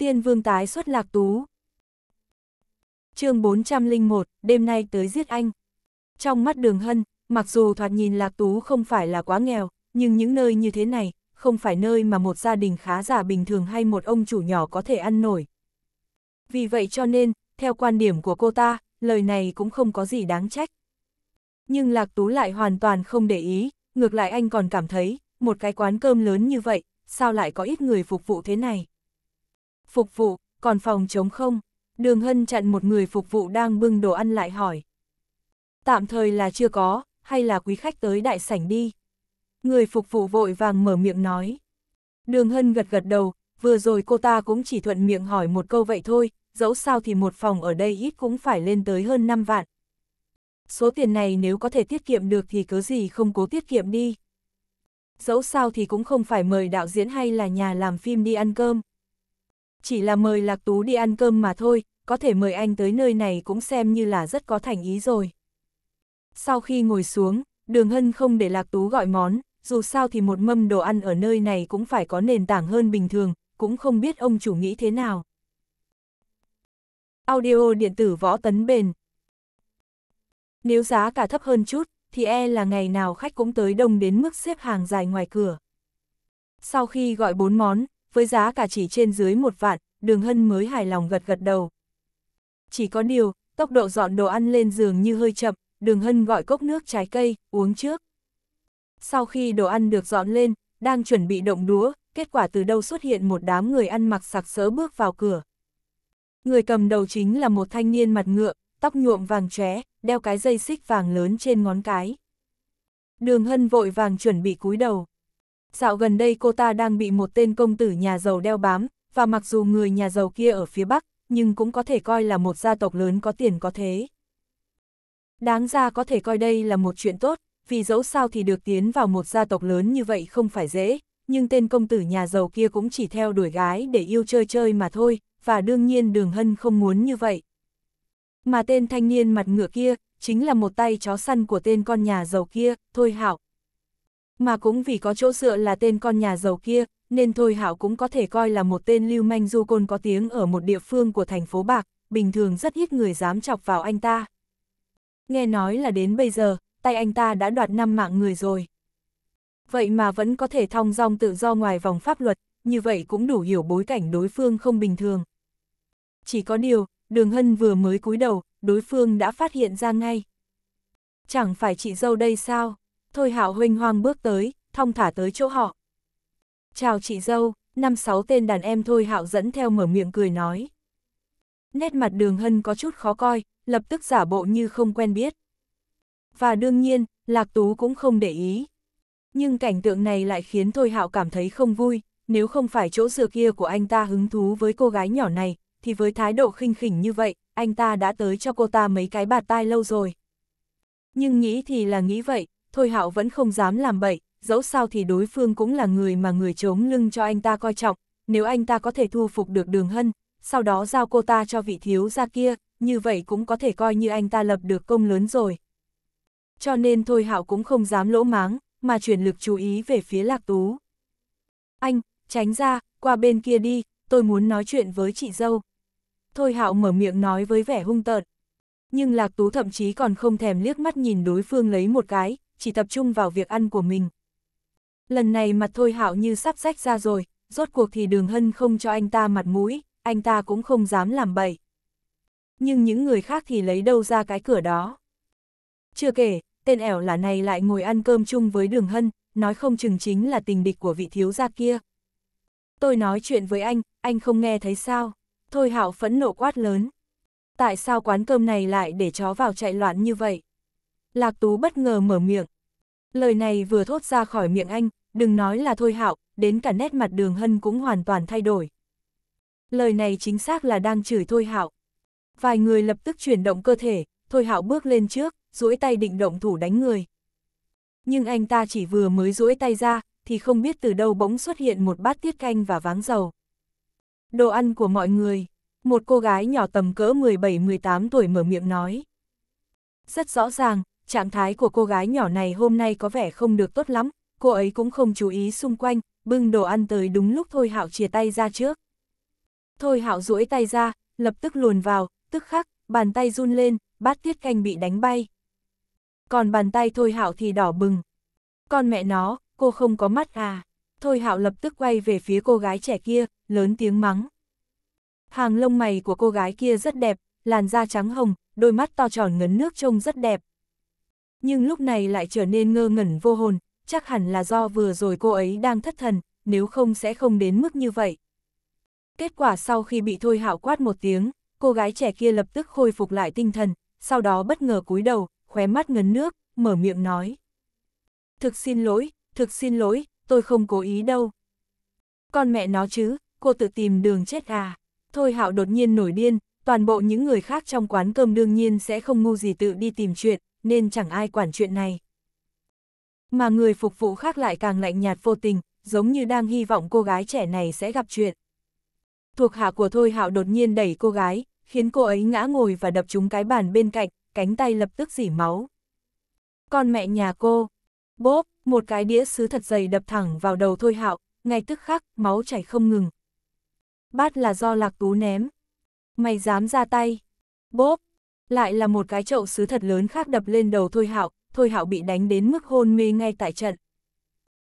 Tiên vương tái xuất lạc tú. chương 401, đêm nay tới giết anh. Trong mắt đường hân, mặc dù thoạt nhìn lạc tú không phải là quá nghèo, nhưng những nơi như thế này, không phải nơi mà một gia đình khá giả bình thường hay một ông chủ nhỏ có thể ăn nổi. Vì vậy cho nên, theo quan điểm của cô ta, lời này cũng không có gì đáng trách. Nhưng Lạc Tú lại hoàn toàn không để ý, ngược lại anh còn cảm thấy, một cái quán cơm lớn như vậy, sao lại có ít người phục vụ thế này phục vụ, còn phòng chống không? Đường Hân chặn một người phục vụ đang bưng đồ ăn lại hỏi. Tạm thời là chưa có, hay là quý khách tới đại sảnh đi? Người phục vụ vội vàng mở miệng nói. Đường Hân gật gật đầu, vừa rồi cô ta cũng chỉ thuận miệng hỏi một câu vậy thôi, dẫu sao thì một phòng ở đây ít cũng phải lên tới hơn 5 vạn. Số tiền này nếu có thể tiết kiệm được thì cứ gì không cố tiết kiệm đi. Dẫu sao thì cũng không phải mời đạo diễn hay là nhà làm phim đi ăn cơm chỉ là mời Lạc Tú đi ăn cơm mà thôi, có thể mời anh tới nơi này cũng xem như là rất có thành ý rồi. Sau khi ngồi xuống, Đường Hân không để Lạc Tú gọi món, dù sao thì một mâm đồ ăn ở nơi này cũng phải có nền tảng hơn bình thường, cũng không biết ông chủ nghĩ thế nào. Audio điện tử võ tấn bền Nếu giá cả thấp hơn chút, thì e là ngày nào khách cũng tới đông đến mức xếp hàng dài ngoài cửa. Sau khi gọi bốn món, với giá cả chỉ trên dưới một vạn, đường hân mới hài lòng gật gật đầu. Chỉ có điều, tốc độ dọn đồ ăn lên giường như hơi chậm, đường hân gọi cốc nước trái cây, uống trước. Sau khi đồ ăn được dọn lên, đang chuẩn bị động đũa, kết quả từ đâu xuất hiện một đám người ăn mặc sặc sỡ bước vào cửa. Người cầm đầu chính là một thanh niên mặt ngựa, tóc nhuộm vàng chóe, đeo cái dây xích vàng lớn trên ngón cái. Đường Hân vội vàng chuẩn bị cúi đầu, Dạo gần đây cô ta đang bị một tên công tử nhà giàu đeo bám, và mặc dù người nhà giàu kia ở phía Bắc, nhưng cũng có thể coi là một gia tộc lớn có tiền có thế. Đáng ra có thể coi đây là một chuyện tốt, vì dẫu sao thì được tiến vào một gia tộc lớn như vậy không phải dễ, nhưng tên công tử nhà giàu kia cũng chỉ theo đuổi gái để yêu chơi chơi mà thôi, và đương nhiên Đường Hân không muốn như vậy. Mà tên thanh niên mặt ngựa kia, chính là một tay chó săn của tên con nhà giàu kia, Thôi Hạo mà cũng vì có chỗ dựa là tên con nhà giàu kia, nên Thôi Hạo cũng có thể coi là một tên lưu manh du côn có tiếng ở một địa phương của thành phố Bạc, bình thường rất ít người dám chọc vào anh ta. Nghe nói là đến bây giờ, tay anh ta đã đoạt năm mạng người rồi. Vậy mà vẫn có thể thong dong tự do ngoài vòng pháp luật, như vậy cũng đủ hiểu bối cảnh đối phương không bình thường. Chỉ có điều, Đường Hân vừa mới cúi đầu, đối phương đã phát hiện ra ngay. Chẳng phải chị dâu đây sao? Thôi hạo huynh hoang bước tới, thong thả tới chỗ họ. Chào chị dâu, năm sáu tên đàn em thôi hạo dẫn theo mở miệng cười nói. Nét mặt đường hân có chút khó coi, lập tức giả bộ như không quen biết. Và đương nhiên, Lạc Tú cũng không để ý. Nhưng cảnh tượng này lại khiến Thôi Hạo cảm thấy không vui, nếu không phải chỗ dừa kia của anh ta hứng thú với cô gái nhỏ này, thì với thái độ khinh khỉnh như vậy, anh ta đã tới cho cô ta mấy cái bạt tai lâu rồi. Nhưng nghĩ thì là nghĩ vậy, Thôi Hạo vẫn không dám làm bậy, dẫu sao thì đối phương cũng là người mà người chống lưng cho anh ta coi trọng, nếu anh ta có thể thu phục được đường hân, sau đó giao cô ta cho vị thiếu gia kia, như vậy cũng có thể coi như anh ta lập được công lớn rồi. Cho nên Thôi Hạo cũng không dám lỗ máng, mà chuyển lực chú ý về phía Lạc Tú. Anh, tránh ra, qua bên kia đi, tôi muốn nói chuyện với chị dâu. Thôi Hạo mở miệng nói với vẻ hung tợn. Nhưng Lạc Tú thậm chí còn không thèm liếc mắt nhìn đối phương lấy một cái, chỉ tập trung vào việc ăn của mình. Lần này mặt thôi hạo như sắp rách ra rồi, rốt cuộc thì đường hân không cho anh ta mặt mũi, anh ta cũng không dám làm bậy. Nhưng những người khác thì lấy đâu ra cái cửa đó. Chưa kể, tên ẻo là này lại ngồi ăn cơm chung với đường hân, nói không chừng chính là tình địch của vị thiếu gia kia. Tôi nói chuyện với anh, anh không nghe thấy sao? Thôi hạo phẫn nộ quát lớn. Tại sao quán cơm này lại để chó vào chạy loạn như vậy? Lạc Tú bất ngờ mở miệng. Lời này vừa thốt ra khỏi miệng anh, đừng nói là thôi hạo, đến cả nét mặt đường hân cũng hoàn toàn thay đổi. Lời này chính xác là đang chửi thôi hạo. Vài người lập tức chuyển động cơ thể, thôi hạo bước lên trước, duỗi tay định động thủ đánh người. Nhưng anh ta chỉ vừa mới duỗi tay ra, thì không biết từ đâu bỗng xuất hiện một bát tiết canh và váng dầu. Đồ ăn của mọi người, một cô gái nhỏ tầm cỡ 17-18 tuổi mở miệng nói. Rất rõ ràng, Trạng thái của cô gái nhỏ này hôm nay có vẻ không được tốt lắm, cô ấy cũng không chú ý xung quanh, bưng đồ ăn tới đúng lúc Thôi Hạo chia tay ra trước. Thôi Hạo duỗi tay ra, lập tức luồn vào, tức khắc, bàn tay run lên, bát tiết canh bị đánh bay. Còn bàn tay Thôi Hạo thì đỏ bừng. Con mẹ nó, cô không có mắt à. Thôi Hạo lập tức quay về phía cô gái trẻ kia, lớn tiếng mắng. Hàng lông mày của cô gái kia rất đẹp, làn da trắng hồng, đôi mắt to tròn ngấn nước trông rất đẹp nhưng lúc này lại trở nên ngơ ngẩn vô hồn, chắc hẳn là do vừa rồi cô ấy đang thất thần, nếu không sẽ không đến mức như vậy. Kết quả sau khi bị thôi hạo quát một tiếng, cô gái trẻ kia lập tức khôi phục lại tinh thần, sau đó bất ngờ cúi đầu, khóe mắt ngấn nước, mở miệng nói. Thực xin lỗi, thực xin lỗi, tôi không cố ý đâu. Con mẹ nó chứ, cô tự tìm đường chết à. Thôi hạo đột nhiên nổi điên, toàn bộ những người khác trong quán cơm đương nhiên sẽ không ngu gì tự đi tìm chuyện, nên chẳng ai quản chuyện này. Mà người phục vụ khác lại càng lạnh nhạt vô tình, giống như đang hy vọng cô gái trẻ này sẽ gặp chuyện. Thuộc hạ của Thôi Hạo đột nhiên đẩy cô gái, khiến cô ấy ngã ngồi và đập trúng cái bàn bên cạnh, cánh tay lập tức dỉ máu. Con mẹ nhà cô, bốp, một cái đĩa sứ thật dày đập thẳng vào đầu Thôi Hạo, ngay tức khắc, máu chảy không ngừng. Bát là do Lạc Tú ném. Mày dám ra tay. Bốp, lại là một cái chậu sứ thật lớn khác đập lên đầu Thôi Hạo, Thôi Hạo bị đánh đến mức hôn mê ngay tại trận.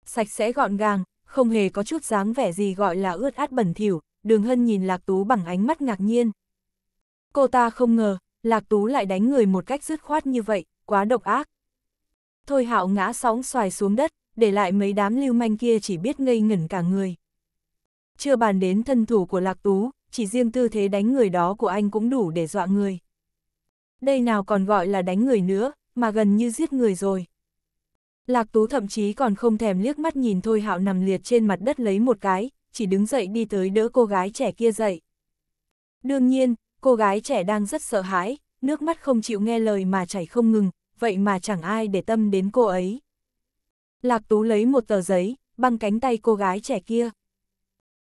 Sạch sẽ gọn gàng, không hề có chút dáng vẻ gì gọi là ướt át bẩn thỉu, Đường Hân nhìn Lạc Tú bằng ánh mắt ngạc nhiên. Cô ta không ngờ, Lạc Tú lại đánh người một cách dứt khoát như vậy, quá độc ác. Thôi Hạo ngã sóng xoài xuống đất, để lại mấy đám lưu manh kia chỉ biết ngây ngẩn cả người. Chưa bàn đến thân thủ của Lạc Tú, chỉ riêng tư thế đánh người đó của anh cũng đủ để dọa người. Đây nào còn gọi là đánh người nữa, mà gần như giết người rồi. Lạc Tú thậm chí còn không thèm liếc mắt nhìn Thôi Hạo nằm liệt trên mặt đất lấy một cái, chỉ đứng dậy đi tới đỡ cô gái trẻ kia dậy. Đương nhiên, cô gái trẻ đang rất sợ hãi, nước mắt không chịu nghe lời mà chảy không ngừng, vậy mà chẳng ai để tâm đến cô ấy. Lạc Tú lấy một tờ giấy, băng cánh tay cô gái trẻ kia.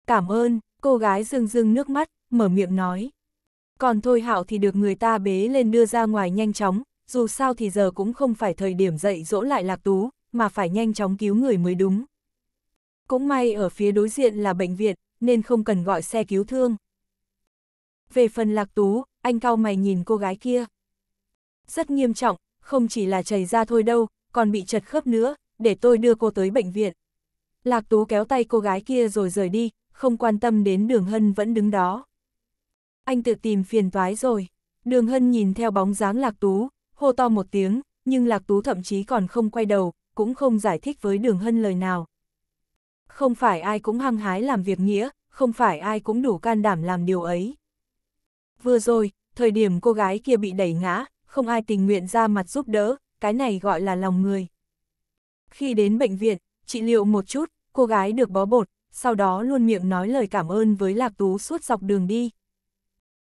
Cảm ơn, cô gái rưng rưng nước mắt, mở miệng nói còn thôi hạo thì được người ta bế lên đưa ra ngoài nhanh chóng, dù sao thì giờ cũng không phải thời điểm dậy dỗ lại lạc tú, mà phải nhanh chóng cứu người mới đúng. Cũng may ở phía đối diện là bệnh viện, nên không cần gọi xe cứu thương. Về phần lạc tú, anh cao mày nhìn cô gái kia. Rất nghiêm trọng, không chỉ là chảy ra thôi đâu, còn bị chật khớp nữa, để tôi đưa cô tới bệnh viện. Lạc tú kéo tay cô gái kia rồi rời đi, không quan tâm đến đường hân vẫn đứng đó anh tự tìm phiền toái rồi. Đường Hân nhìn theo bóng dáng Lạc Tú, hô to một tiếng, nhưng Lạc Tú thậm chí còn không quay đầu, cũng không giải thích với Đường Hân lời nào. Không phải ai cũng hăng hái làm việc nghĩa, không phải ai cũng đủ can đảm làm điều ấy. Vừa rồi, thời điểm cô gái kia bị đẩy ngã, không ai tình nguyện ra mặt giúp đỡ, cái này gọi là lòng người. Khi đến bệnh viện, trị liệu một chút, cô gái được bó bột, sau đó luôn miệng nói lời cảm ơn với Lạc Tú suốt dọc đường đi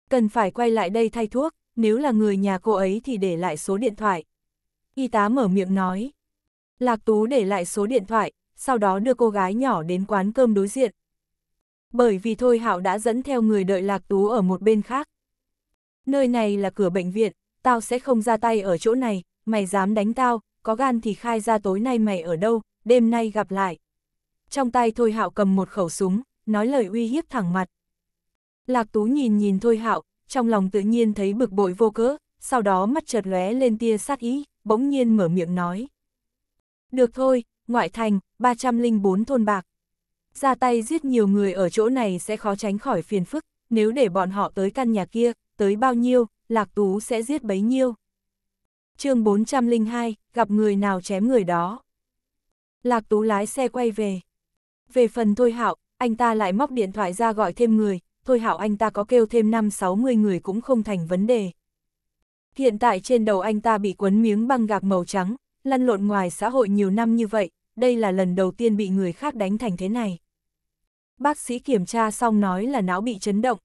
cần phải quay lại đây thay thuốc, nếu là người nhà cô ấy thì để lại số điện thoại. Y tá mở miệng nói. Lạc Tú để lại số điện thoại, sau đó đưa cô gái nhỏ đến quán cơm đối diện. Bởi vì Thôi Hạo đã dẫn theo người đợi Lạc Tú ở một bên khác. Nơi này là cửa bệnh viện, tao sẽ không ra tay ở chỗ này, mày dám đánh tao, có gan thì khai ra tối nay mày ở đâu, đêm nay gặp lại. Trong tay Thôi Hạo cầm một khẩu súng, nói lời uy hiếp thẳng mặt. Lạc Tú nhìn nhìn Thôi Hạo, trong lòng tự nhiên thấy bực bội vô cớ, sau đó mắt chợt lóe lên tia sát ý, bỗng nhiên mở miệng nói. Được thôi, ngoại thành, 304 thôn bạc. Ra tay giết nhiều người ở chỗ này sẽ khó tránh khỏi phiền phức, nếu để bọn họ tới căn nhà kia, tới bao nhiêu, Lạc Tú sẽ giết bấy nhiêu. chương 402, gặp người nào chém người đó. Lạc Tú lái xe quay về. Về phần Thôi Hạo, anh ta lại móc điện thoại ra gọi thêm người, thôi hảo anh ta có kêu thêm 5-60 người cũng không thành vấn đề. Hiện tại trên đầu anh ta bị quấn miếng băng gạc màu trắng, lăn lộn ngoài xã hội nhiều năm như vậy, đây là lần đầu tiên bị người khác đánh thành thế này. Bác sĩ kiểm tra xong nói là não bị chấn động.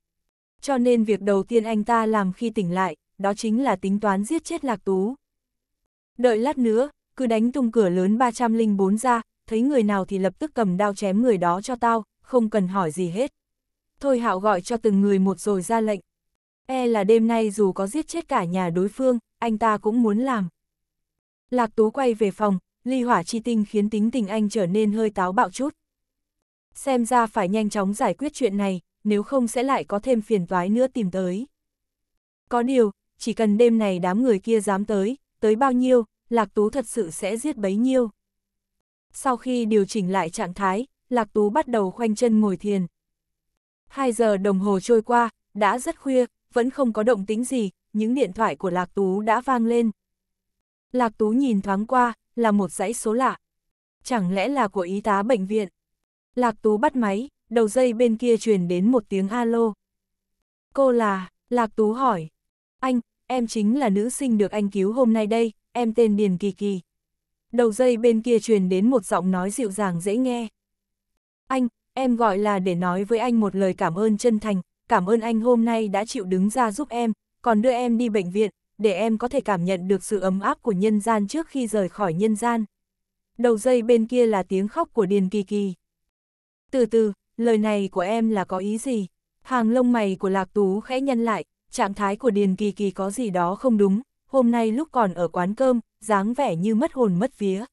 Cho nên việc đầu tiên anh ta làm khi tỉnh lại, đó chính là tính toán giết chết Lạc Tú. Đợi lát nữa, cứ đánh tung cửa lớn 304 ra, thấy người nào thì lập tức cầm đao chém người đó cho tao, không cần hỏi gì hết. Thôi hạo gọi cho từng người một rồi ra lệnh. E là đêm nay dù có giết chết cả nhà đối phương, anh ta cũng muốn làm. Lạc Tú quay về phòng, ly hỏa chi tinh khiến tính tình anh trở nên hơi táo bạo chút. Xem ra phải nhanh chóng giải quyết chuyện này, nếu không sẽ lại có thêm phiền toái nữa tìm tới. Có điều, chỉ cần đêm này đám người kia dám tới, tới bao nhiêu, Lạc Tú thật sự sẽ giết bấy nhiêu. Sau khi điều chỉnh lại trạng thái, Lạc Tú bắt đầu khoanh chân ngồi thiền, hai giờ đồng hồ trôi qua, đã rất khuya, vẫn không có động tính gì, những điện thoại của Lạc Tú đã vang lên. Lạc Tú nhìn thoáng qua, là một dãy số lạ. Chẳng lẽ là của y tá bệnh viện? Lạc Tú bắt máy, đầu dây bên kia truyền đến một tiếng alo. Cô là, Lạc Tú hỏi. Anh, em chính là nữ sinh được anh cứu hôm nay đây, em tên Điền Kỳ Kỳ. Đầu dây bên kia truyền đến một giọng nói dịu dàng dễ nghe. Anh, em gọi là để nói với anh một lời cảm ơn chân thành, cảm ơn anh hôm nay đã chịu đứng ra giúp em, còn đưa em đi bệnh viện, để em có thể cảm nhận được sự ấm áp của nhân gian trước khi rời khỏi nhân gian. Đầu dây bên kia là tiếng khóc của Điền Kỳ Kỳ. Từ từ, lời này của em là có ý gì? Hàng lông mày của Lạc Tú khẽ nhăn lại, trạng thái của Điền Kỳ Kỳ có gì đó không đúng, hôm nay lúc còn ở quán cơm, dáng vẻ như mất hồn mất vía.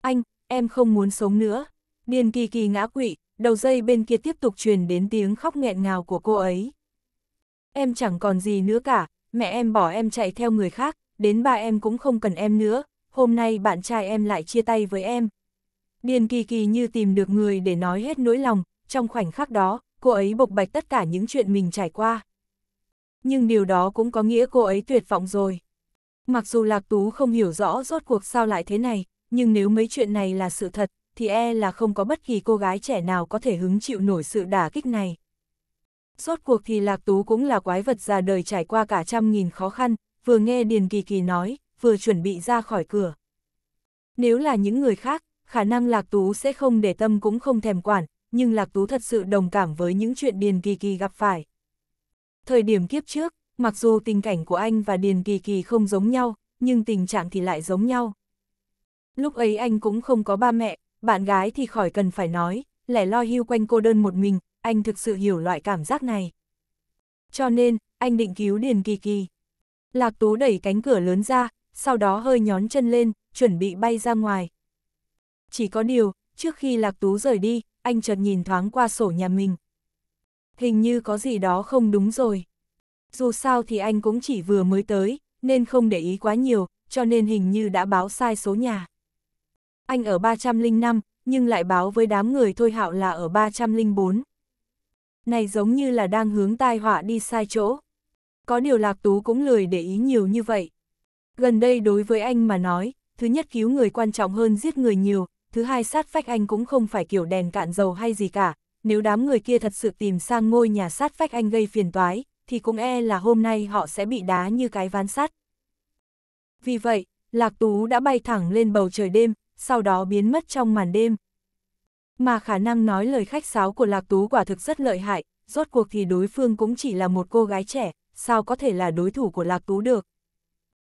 Anh, em không muốn sống nữa. Điền Kỳ Kỳ ngã quỵ, đầu dây bên kia tiếp tục truyền đến tiếng khóc nghẹn ngào của cô ấy. Em chẳng còn gì nữa cả, mẹ em bỏ em chạy theo người khác, đến ba em cũng không cần em nữa, hôm nay bạn trai em lại chia tay với em. Điền kỳ kỳ như tìm được người để nói hết nỗi lòng, trong khoảnh khắc đó, cô ấy bộc bạch tất cả những chuyện mình trải qua. Nhưng điều đó cũng có nghĩa cô ấy tuyệt vọng rồi. Mặc dù Lạc Tú không hiểu rõ rốt cuộc sao lại thế này, nhưng nếu mấy chuyện này là sự thật, thì e là không có bất kỳ cô gái trẻ nào có thể hứng chịu nổi sự đả kích này. Rốt cuộc thì Lạc Tú cũng là quái vật già đời trải qua cả trăm nghìn khó khăn, vừa nghe Điền Kỳ Kỳ nói, vừa chuẩn bị ra khỏi cửa. Nếu là những người khác, khả năng Lạc Tú sẽ không để tâm cũng không thèm quản, nhưng Lạc Tú thật sự đồng cảm với những chuyện Điền Kỳ Kỳ gặp phải. Thời điểm kiếp trước, mặc dù tình cảnh của anh và Điền Kỳ Kỳ không giống nhau, nhưng tình trạng thì lại giống nhau. Lúc ấy anh cũng không có ba mẹ, bạn gái thì khỏi cần phải nói, lẻ loi hưu quanh cô đơn một mình, anh thực sự hiểu loại cảm giác này. Cho nên, anh định cứu Điền Kỳ Kỳ. Lạc Tú đẩy cánh cửa lớn ra, sau đó hơi nhón chân lên, chuẩn bị bay ra ngoài. Chỉ có điều, trước khi Lạc Tú rời đi, anh chợt nhìn thoáng qua sổ nhà mình. Hình như có gì đó không đúng rồi. Dù sao thì anh cũng chỉ vừa mới tới, nên không để ý quá nhiều, cho nên hình như đã báo sai số nhà anh ở 305, nhưng lại báo với đám người thôi hạo là ở 304. Này giống như là đang hướng tai họa đi sai chỗ. Có điều Lạc Tú cũng lười để ý nhiều như vậy. Gần đây đối với anh mà nói, thứ nhất cứu người quan trọng hơn giết người nhiều, thứ hai sát phách anh cũng không phải kiểu đèn cạn dầu hay gì cả. Nếu đám người kia thật sự tìm sang ngôi nhà sát phách anh gây phiền toái, thì cũng e là hôm nay họ sẽ bị đá như cái ván sắt. Vì vậy, Lạc Tú đã bay thẳng lên bầu trời đêm, sau đó biến mất trong màn đêm. Mà khả năng nói lời khách sáo của Lạc Tú quả thực rất lợi hại, rốt cuộc thì đối phương cũng chỉ là một cô gái trẻ, sao có thể là đối thủ của Lạc Tú được.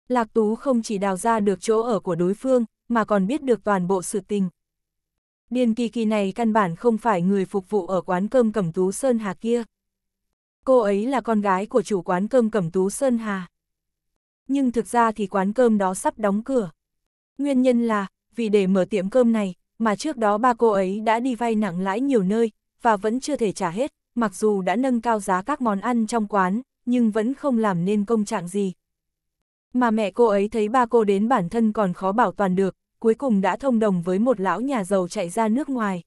Lạc Tú không chỉ đào ra được chỗ ở của đối phương, mà còn biết được toàn bộ sự tình. Điền kỳ kỳ này căn bản không phải người phục vụ ở quán cơm Cẩm Tú Sơn Hà kia. Cô ấy là con gái của chủ quán cơm Cẩm Tú Sơn Hà. Nhưng thực ra thì quán cơm đó sắp đóng cửa. Nguyên nhân là, vì để mở tiệm cơm này, mà trước đó ba cô ấy đã đi vay nặng lãi nhiều nơi, và vẫn chưa thể trả hết, mặc dù đã nâng cao giá các món ăn trong quán, nhưng vẫn không làm nên công trạng gì. Mà mẹ cô ấy thấy ba cô đến bản thân còn khó bảo toàn được, cuối cùng đã thông đồng với một lão nhà giàu chạy ra nước ngoài.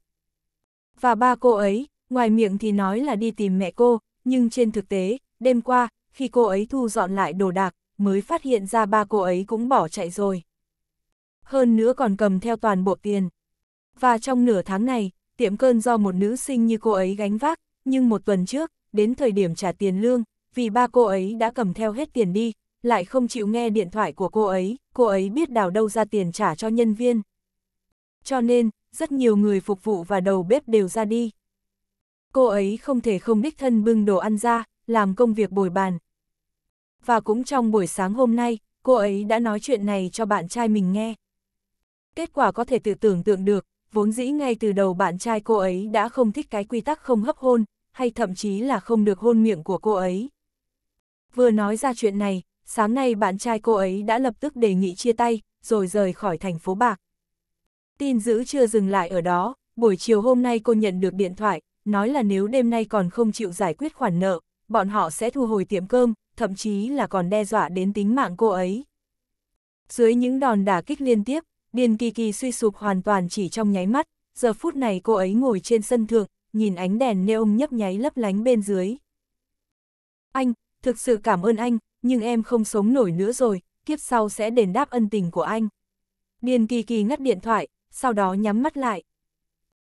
Và ba cô ấy, ngoài miệng thì nói là đi tìm mẹ cô, nhưng trên thực tế, đêm qua, khi cô ấy thu dọn lại đồ đạc, mới phát hiện ra ba cô ấy cũng bỏ chạy rồi hơn nữa còn cầm theo toàn bộ tiền. Và trong nửa tháng này, tiệm cơn do một nữ sinh như cô ấy gánh vác, nhưng một tuần trước, đến thời điểm trả tiền lương, vì ba cô ấy đã cầm theo hết tiền đi, lại không chịu nghe điện thoại của cô ấy, cô ấy biết đào đâu ra tiền trả cho nhân viên. Cho nên, rất nhiều người phục vụ và đầu bếp đều ra đi. Cô ấy không thể không đích thân bưng đồ ăn ra, làm công việc bồi bàn. Và cũng trong buổi sáng hôm nay, cô ấy đã nói chuyện này cho bạn trai mình nghe kết quả có thể tự tưởng tượng được, vốn dĩ ngay từ đầu bạn trai cô ấy đã không thích cái quy tắc không hấp hôn, hay thậm chí là không được hôn miệng của cô ấy. Vừa nói ra chuyện này, sáng nay bạn trai cô ấy đã lập tức đề nghị chia tay, rồi rời khỏi thành phố Bạc. Tin dữ chưa dừng lại ở đó, buổi chiều hôm nay cô nhận được điện thoại, nói là nếu đêm nay còn không chịu giải quyết khoản nợ, bọn họ sẽ thu hồi tiệm cơm, thậm chí là còn đe dọa đến tính mạng cô ấy. Dưới những đòn đả kích liên tiếp, Điền Kỳ Kỳ suy sụp hoàn toàn chỉ trong nháy mắt, giờ phút này cô ấy ngồi trên sân thượng, nhìn ánh đèn neon nhấp nháy lấp lánh bên dưới. Anh, thực sự cảm ơn anh, nhưng em không sống nổi nữa rồi, kiếp sau sẽ đền đáp ân tình của anh. Điền Kỳ Kỳ ngắt điện thoại, sau đó nhắm mắt lại.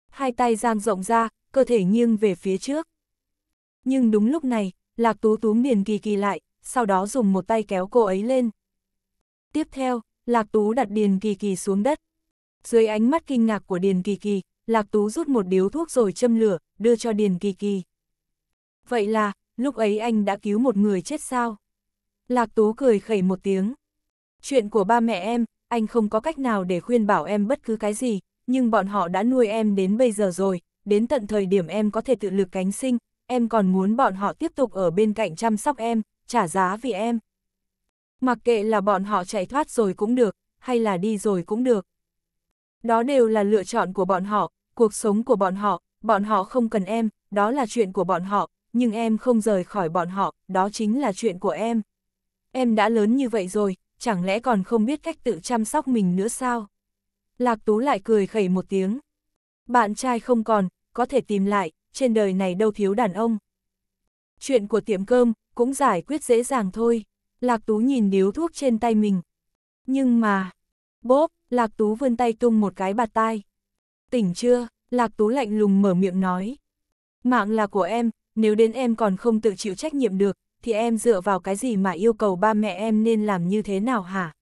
Hai tay giang rộng ra, cơ thể nghiêng về phía trước. Nhưng đúng lúc này, Lạc Tú túm Điền Kỳ Kỳ lại, sau đó dùng một tay kéo cô ấy lên. Tiếp theo, Lạc Tú đặt Điền Kỳ Kỳ xuống đất. Dưới ánh mắt kinh ngạc của Điền Kỳ Kỳ, Lạc Tú rút một điếu thuốc rồi châm lửa, đưa cho Điền Kỳ Kỳ. Vậy là, lúc ấy anh đã cứu một người chết sao? Lạc Tú cười khẩy một tiếng. Chuyện của ba mẹ em, anh không có cách nào để khuyên bảo em bất cứ cái gì, nhưng bọn họ đã nuôi em đến bây giờ rồi, đến tận thời điểm em có thể tự lực cánh sinh, em còn muốn bọn họ tiếp tục ở bên cạnh chăm sóc em, trả giá vì em. Mặc kệ là bọn họ chạy thoát rồi cũng được, hay là đi rồi cũng được. Đó đều là lựa chọn của bọn họ, cuộc sống của bọn họ, bọn họ không cần em, đó là chuyện của bọn họ, nhưng em không rời khỏi bọn họ, đó chính là chuyện của em. Em đã lớn như vậy rồi, chẳng lẽ còn không biết cách tự chăm sóc mình nữa sao? Lạc Tú lại cười khẩy một tiếng. Bạn trai không còn, có thể tìm lại, trên đời này đâu thiếu đàn ông. Chuyện của tiệm cơm, cũng giải quyết dễ dàng thôi. Lạc Tú nhìn điếu thuốc trên tay mình. Nhưng mà... Bốp, Lạc Tú vươn tay tung một cái bạt tai. Tỉnh chưa? Lạc Tú lạnh lùng mở miệng nói. Mạng là của em, nếu đến em còn không tự chịu trách nhiệm được, thì em dựa vào cái gì mà yêu cầu ba mẹ em nên làm như thế nào hả?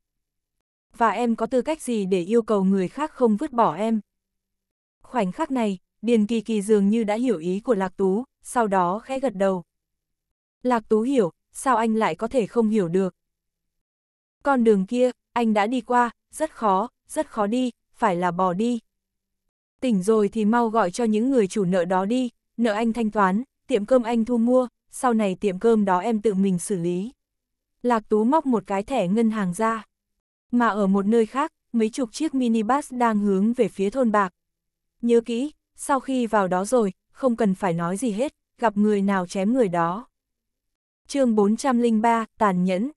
Và em có tư cách gì để yêu cầu người khác không vứt bỏ em? Khoảnh khắc này, Điền Kỳ Kỳ dường như đã hiểu ý của Lạc Tú, sau đó khẽ gật đầu. Lạc Tú hiểu, sao anh lại có thể không hiểu được? Con đường kia, anh đã đi qua, rất khó, rất khó đi, phải là bỏ đi. Tỉnh rồi thì mau gọi cho những người chủ nợ đó đi, nợ anh thanh toán, tiệm cơm anh thu mua, sau này tiệm cơm đó em tự mình xử lý. Lạc Tú móc một cái thẻ ngân hàng ra. Mà ở một nơi khác, mấy chục chiếc minibus đang hướng về phía thôn bạc. Nhớ kỹ, sau khi vào đó rồi, không cần phải nói gì hết, gặp người nào chém người đó chương 403, tàn nhẫn.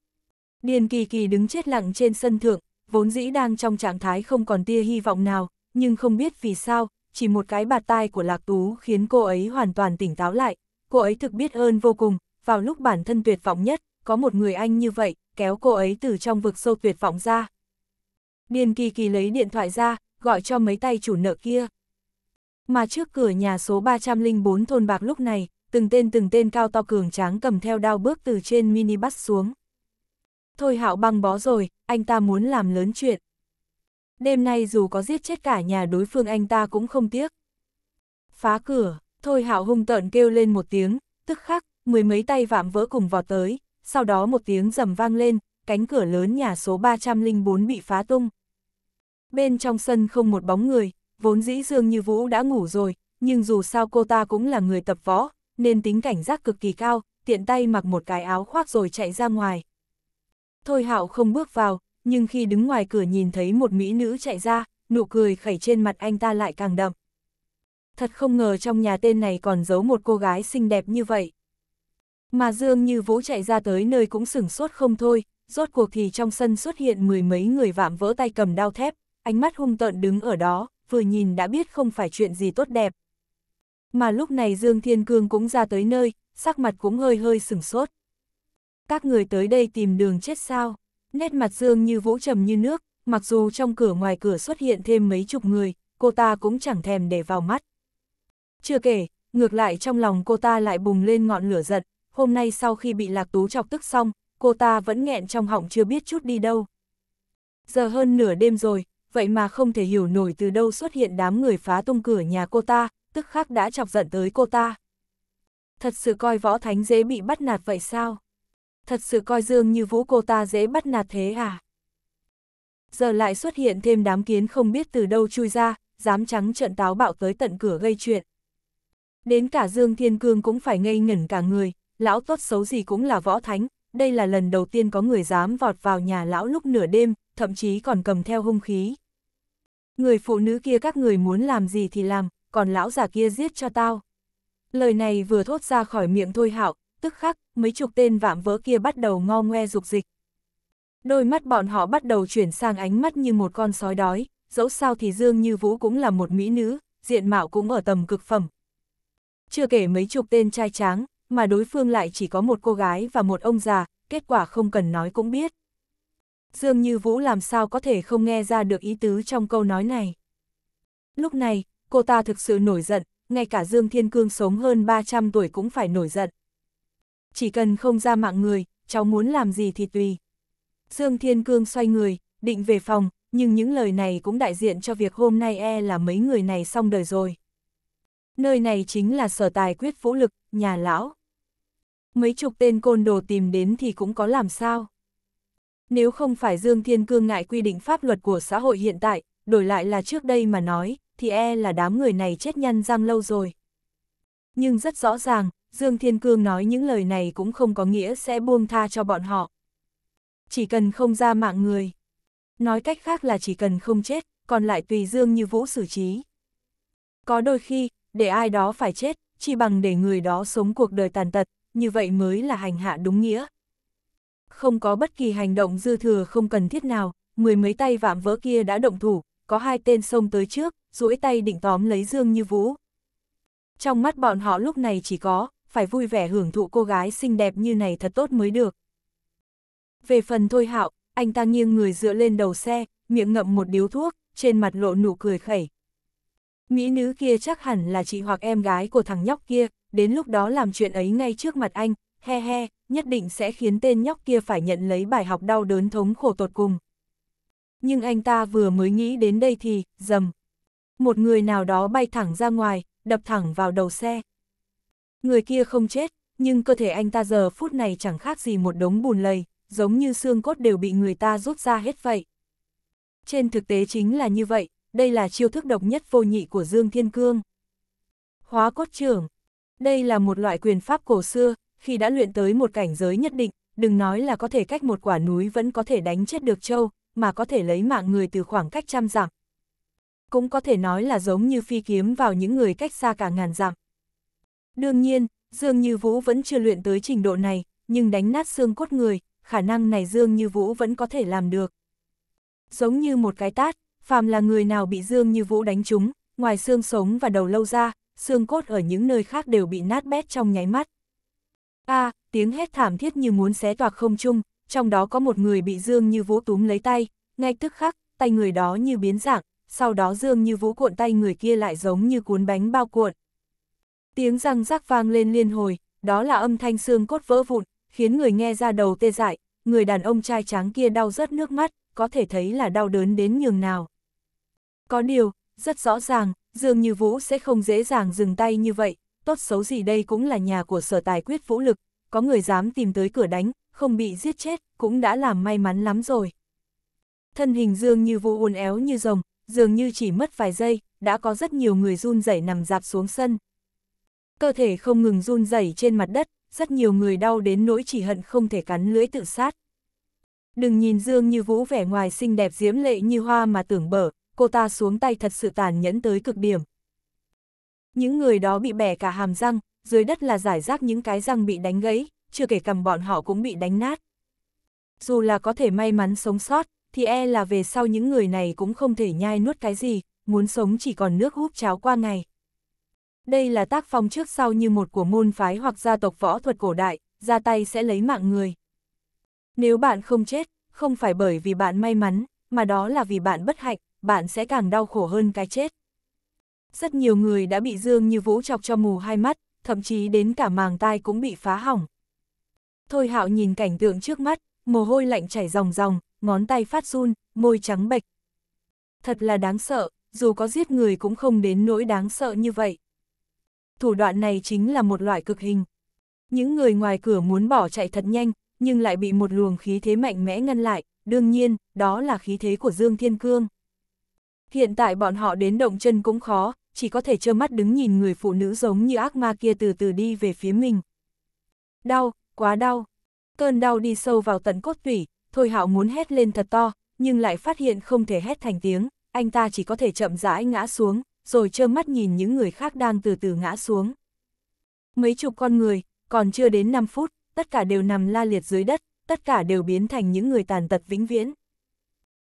Điền Kỳ Kỳ đứng chết lặng trên sân thượng, vốn dĩ đang trong trạng thái không còn tia hy vọng nào, nhưng không biết vì sao, chỉ một cái bạt tai của Lạc Tú khiến cô ấy hoàn toàn tỉnh táo lại. Cô ấy thực biết ơn vô cùng, vào lúc bản thân tuyệt vọng nhất, có một người anh như vậy, kéo cô ấy từ trong vực sâu tuyệt vọng ra. Điền Kỳ Kỳ lấy điện thoại ra, gọi cho mấy tay chủ nợ kia. Mà trước cửa nhà số 304 thôn bạc lúc này, từng tên từng tên cao to cường tráng cầm theo đao bước từ trên mini minibus xuống. Thôi hạo băng bó rồi, anh ta muốn làm lớn chuyện. Đêm nay dù có giết chết cả nhà đối phương anh ta cũng không tiếc. Phá cửa, thôi hạo hung tợn kêu lên một tiếng, tức khắc, mười mấy tay vạm vỡ cùng vọt tới, sau đó một tiếng rầm vang lên, cánh cửa lớn nhà số 304 bị phá tung. Bên trong sân không một bóng người, vốn dĩ Dương Như Vũ đã ngủ rồi, nhưng dù sao cô ta cũng là người tập võ, nên tính cảnh giác cực kỳ cao, tiện tay mặc một cái áo khoác rồi chạy ra ngoài. Thôi hạo không bước vào, nhưng khi đứng ngoài cửa nhìn thấy một mỹ nữ chạy ra, nụ cười khẩy trên mặt anh ta lại càng đậm. Thật không ngờ trong nhà tên này còn giấu một cô gái xinh đẹp như vậy. Mà Dương như vũ chạy ra tới nơi cũng sửng sốt không thôi, rốt cuộc thì trong sân xuất hiện mười mấy người vạm vỡ tay cầm đao thép, ánh mắt hung tợn đứng ở đó, vừa nhìn đã biết không phải chuyện gì tốt đẹp mà lúc này Dương Thiên Cương cũng ra tới nơi, sắc mặt cũng hơi hơi sửng sốt. Các người tới đây tìm đường chết sao, nét mặt Dương như vũ trầm như nước, mặc dù trong cửa ngoài cửa xuất hiện thêm mấy chục người, cô ta cũng chẳng thèm để vào mắt. Chưa kể, ngược lại trong lòng cô ta lại bùng lên ngọn lửa giận, hôm nay sau khi bị lạc tú chọc tức xong, cô ta vẫn nghẹn trong họng chưa biết chút đi đâu. Giờ hơn nửa đêm rồi, vậy mà không thể hiểu nổi từ đâu xuất hiện đám người phá tung cửa nhà cô ta, tức khắc đã chọc giận tới cô ta. Thật sự coi võ thánh dễ bị bắt nạt vậy sao? Thật sự coi dương như vũ cô ta dễ bắt nạt thế à? Giờ lại xuất hiện thêm đám kiến không biết từ đâu chui ra, dám trắng trận táo bạo tới tận cửa gây chuyện. Đến cả Dương Thiên Cương cũng phải ngây ngẩn cả người, lão tốt xấu gì cũng là võ thánh, đây là lần đầu tiên có người dám vọt vào nhà lão lúc nửa đêm, thậm chí còn cầm theo hung khí. Người phụ nữ kia các người muốn làm gì thì làm, còn lão già kia giết cho tao. Lời này vừa thốt ra khỏi miệng thôi hạo, tức khắc, mấy chục tên vạm vỡ kia bắt đầu ngo ngoe dục dịch. Đôi mắt bọn họ bắt đầu chuyển sang ánh mắt như một con sói đói, dẫu sao thì Dương Như Vũ cũng là một mỹ nữ, diện mạo cũng ở tầm cực phẩm. Chưa kể mấy chục tên trai tráng, mà đối phương lại chỉ có một cô gái và một ông già, kết quả không cần nói cũng biết. Dương Như Vũ làm sao có thể không nghe ra được ý tứ trong câu nói này. Lúc này, cô ta thực sự nổi giận, ngay cả Dương Thiên Cương sống hơn 300 tuổi cũng phải nổi giận. Chỉ cần không ra mạng người, cháu muốn làm gì thì tùy. Dương Thiên Cương xoay người, định về phòng, nhưng những lời này cũng đại diện cho việc hôm nay e là mấy người này xong đời rồi. Nơi này chính là sở tài quyết vũ lực, nhà lão. Mấy chục tên côn đồ tìm đến thì cũng có làm sao. Nếu không phải Dương Thiên Cương ngại quy định pháp luật của xã hội hiện tại, đổi lại là trước đây mà nói, thì e là đám người này chết nhăn răng lâu rồi. Nhưng rất rõ ràng, Dương Thiên Cương nói những lời này cũng không có nghĩa sẽ buông tha cho bọn họ. Chỉ cần không ra mạng người. Nói cách khác là chỉ cần không chết, còn lại tùy Dương như vũ xử trí. Có đôi khi, để ai đó phải chết, chỉ bằng để người đó sống cuộc đời tàn tật, như vậy mới là hành hạ đúng nghĩa. Không có bất kỳ hành động dư thừa không cần thiết nào, mười mấy tay vạm vỡ kia đã động thủ, có hai tên xông tới trước, duỗi tay định tóm lấy Dương Như Vũ. Trong mắt bọn họ lúc này chỉ có, phải vui vẻ hưởng thụ cô gái xinh đẹp như này thật tốt mới được. Về phần Thôi Hạo, anh ta nghiêng người dựa lên đầu xe, miệng ngậm một điếu thuốc, trên mặt lộ nụ cười khẩy. Mỹ nữ kia chắc hẳn là chị hoặc em gái của thằng nhóc kia, đến lúc đó làm chuyện ấy ngay trước mặt anh, he he, nhất định sẽ khiến tên nhóc kia phải nhận lấy bài học đau đớn thống khổ tột cùng. Nhưng anh ta vừa mới nghĩ đến đây thì, dầm, một người nào đó bay thẳng ra ngoài, đập thẳng vào đầu xe. Người kia không chết, nhưng cơ thể anh ta giờ phút này chẳng khác gì một đống bùn lầy, giống như xương cốt đều bị người ta rút ra hết vậy. Trên thực tế chính là như vậy, đây là chiêu thức độc nhất vô nhị của Dương Thiên Cương. Hóa cốt trưởng Đây là một loại quyền pháp cổ xưa, khi đã luyện tới một cảnh giới nhất định, đừng nói là có thể cách một quả núi vẫn có thể đánh chết được châu, mà có thể lấy mạng người từ khoảng cách trăm dặm, cũng có thể nói là giống như phi kiếm vào những người cách xa cả ngàn dặm. Đương nhiên, Dương Như Vũ vẫn chưa luyện tới trình độ này, nhưng đánh nát xương cốt người, khả năng này Dương Như Vũ vẫn có thể làm được. Giống như một cái tát, phàm là người nào bị Dương Như Vũ đánh trúng, ngoài xương sống và đầu lâu ra, xương cốt ở những nơi khác đều bị nát bét trong nháy mắt. A, à, tiếng hét thảm thiết như muốn xé toạc không trung, trong đó có một người bị Dương Như Vũ túm lấy tay, ngay tức khắc, tay người đó như biến dạng, sau đó dương như vũ cuộn tay người kia lại giống như cuốn bánh bao cuộn. Tiếng răng rắc vang lên liên hồi, đó là âm thanh xương cốt vỡ vụn, khiến người nghe ra đầu tê dại, người đàn ông trai trắng kia đau rớt nước mắt, có thể thấy là đau đớn đến nhường nào. Có điều, rất rõ ràng, Dương Như Vũ sẽ không dễ dàng dừng tay như vậy, tốt xấu gì đây cũng là nhà của sở tài quyết vũ lực, có người dám tìm tới cửa đánh, không bị giết chết, cũng đã làm may mắn lắm rồi. Thân hình Dương Như Vũ uốn éo như rồng, dường như chỉ mất vài giây, đã có rất nhiều người run rẩy nằm dạp xuống sân. Cơ thể không ngừng run rẩy trên mặt đất, rất nhiều người đau đến nỗi chỉ hận không thể cắn lưỡi tự sát. Đừng nhìn Dương Như Vũ vẻ ngoài xinh đẹp diễm lệ như hoa mà tưởng bở, cô ta xuống tay thật sự tàn nhẫn tới cực điểm. Những người đó bị bẻ cả hàm răng, dưới đất là giải rác những cái răng bị đánh gãy, chưa kể cầm bọn họ cũng bị đánh nát. Dù là có thể may mắn sống sót, thì e là về sau những người này cũng không thể nhai nuốt cái gì, muốn sống chỉ còn nước húp cháo qua ngày. Đây là tác phong trước sau như một của môn phái hoặc gia tộc võ thuật cổ đại, ra tay sẽ lấy mạng người. Nếu bạn không chết, không phải bởi vì bạn may mắn, mà đó là vì bạn bất hạnh, bạn sẽ càng đau khổ hơn cái chết. Rất nhiều người đã bị Dương Như Vũ chọc cho mù hai mắt, thậm chí đến cả màng tai cũng bị phá hỏng. Thôi hạo nhìn cảnh tượng trước mắt, mồ hôi lạnh chảy ròng ròng, ngón tay phát run, môi trắng bệch. Thật là đáng sợ, dù có giết người cũng không đến nỗi đáng sợ như vậy. Thủ đoạn này chính là một loại cực hình. Những người ngoài cửa muốn bỏ chạy thật nhanh, nhưng lại bị một luồng khí thế mạnh mẽ ngăn lại, đương nhiên, đó là khí thế của Dương Thiên Cương. Hiện tại bọn họ đến động chân cũng khó, chỉ có thể trơ mắt đứng nhìn người phụ nữ giống như ác ma kia từ từ đi về phía mình. Đau, quá đau. Cơn đau đi sâu vào tận cốt tủy, Thôi hạo muốn hét lên thật to, nhưng lại phát hiện không thể hét thành tiếng, anh ta chỉ có thể chậm rãi ngã xuống, rồi trơ mắt nhìn những người khác đang từ từ ngã xuống. Mấy chục con người, còn chưa đến 5 phút, tất cả đều nằm la liệt dưới đất, tất cả đều biến thành những người tàn tật vĩnh viễn.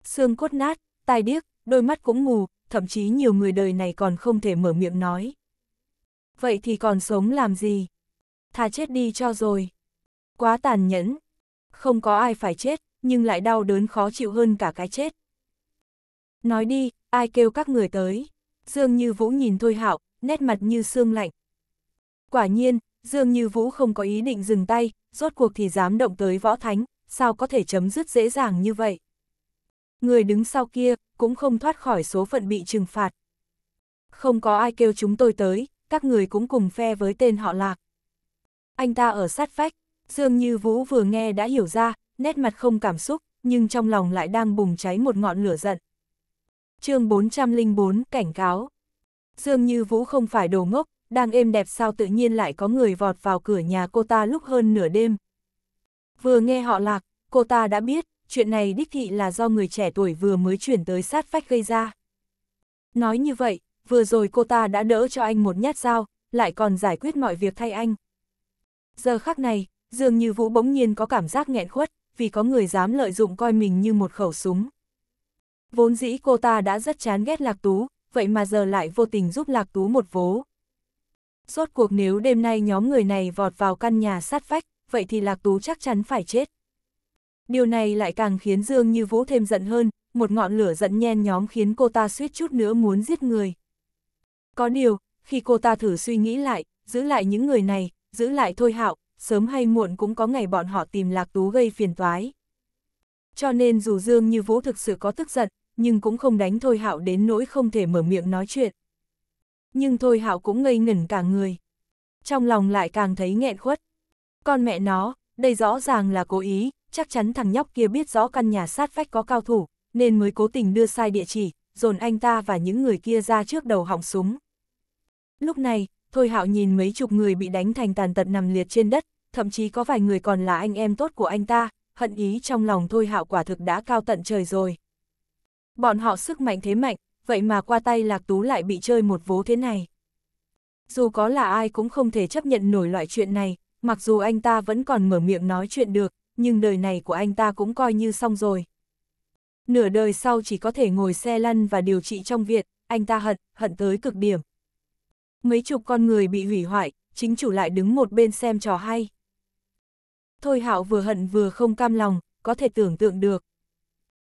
Xương cốt nát, tai điếc, đôi mắt cũng mù, thậm chí nhiều người đời này còn không thể mở miệng nói. Vậy thì còn sống làm gì? Thà chết đi cho rồi. Quá tàn nhẫn. Không có ai phải chết, nhưng lại đau đớn khó chịu hơn cả cái chết. Nói đi, ai kêu các người tới? Dương Như Vũ nhìn Thôi Hạo, nét mặt như xương lạnh. Quả nhiên, Dương Như Vũ không có ý định dừng tay, rốt cuộc thì dám động tới võ thánh, sao có thể chấm dứt dễ dàng như vậy? Người đứng sau kia, cũng không thoát khỏi số phận bị trừng phạt. Không có ai kêu chúng tôi tới, các người cũng cùng phe với tên họ lạc. Anh ta ở sát vách, Dương Như Vũ vừa nghe đã hiểu ra, nét mặt không cảm xúc, nhưng trong lòng lại đang bùng cháy một ngọn lửa giận. chương 404 cảnh cáo Dương Như Vũ không phải đồ ngốc, đang êm đẹp sao tự nhiên lại có người vọt vào cửa nhà cô ta lúc hơn nửa đêm. Vừa nghe họ lạc, cô ta đã biết, chuyện này đích thị là do người trẻ tuổi vừa mới chuyển tới sát phách gây ra. Nói như vậy, vừa rồi cô ta đã đỡ cho anh một nhát dao, lại còn giải quyết mọi việc thay anh. Giờ khắc này, dường như Vũ bỗng nhiên có cảm giác nghẹn khuất, vì có người dám lợi dụng coi mình như một khẩu súng. Vốn dĩ cô ta đã rất chán ghét Lạc Tú, vậy mà giờ lại vô tình giúp Lạc Tú một vố. Rốt cuộc nếu đêm nay nhóm người này vọt vào căn nhà sát vách, vậy thì Lạc Tú chắc chắn phải chết. Điều này lại càng khiến Dương Như Vũ thêm giận hơn, một ngọn lửa giận nhen nhóm khiến cô ta suýt chút nữa muốn giết người. Có điều, khi cô ta thử suy nghĩ lại, giữ lại những người này, giữ lại Thôi Hạo, sớm hay muộn cũng có ngày bọn họ tìm Lạc Tú gây phiền toái. Cho nên dù Dương Như Vũ thực sự có tức giận, nhưng cũng không đánh Thôi Hạo đến nỗi không thể mở miệng nói chuyện. Nhưng Thôi Hạo cũng ngây ngẩn cả người. Trong lòng lại càng thấy nghẹn khuất. Con mẹ nó, đây rõ ràng là cố ý, chắc chắn thằng nhóc kia biết rõ căn nhà sát vách có cao thủ, nên mới cố tình đưa sai địa chỉ, dồn anh ta và những người kia ra trước đầu họng súng. Lúc này, Thôi Hạo nhìn mấy chục người bị đánh thành tàn tật nằm liệt trên đất, thậm chí có vài người còn là anh em tốt của anh ta, hận ý trong lòng thôi hạo quả thực đã cao tận trời rồi. Bọn họ sức mạnh thế mạnh, vậy mà qua tay lạc tú lại bị chơi một vố thế này. Dù có là ai cũng không thể chấp nhận nổi loại chuyện này, mặc dù anh ta vẫn còn mở miệng nói chuyện được, nhưng đời này của anh ta cũng coi như xong rồi. Nửa đời sau chỉ có thể ngồi xe lăn và điều trị trong viện, anh ta hận, hận tới cực điểm. Mấy chục con người bị hủy hoại, chính chủ lại đứng một bên xem trò hay. Thôi hạo vừa hận vừa không cam lòng, có thể tưởng tượng được.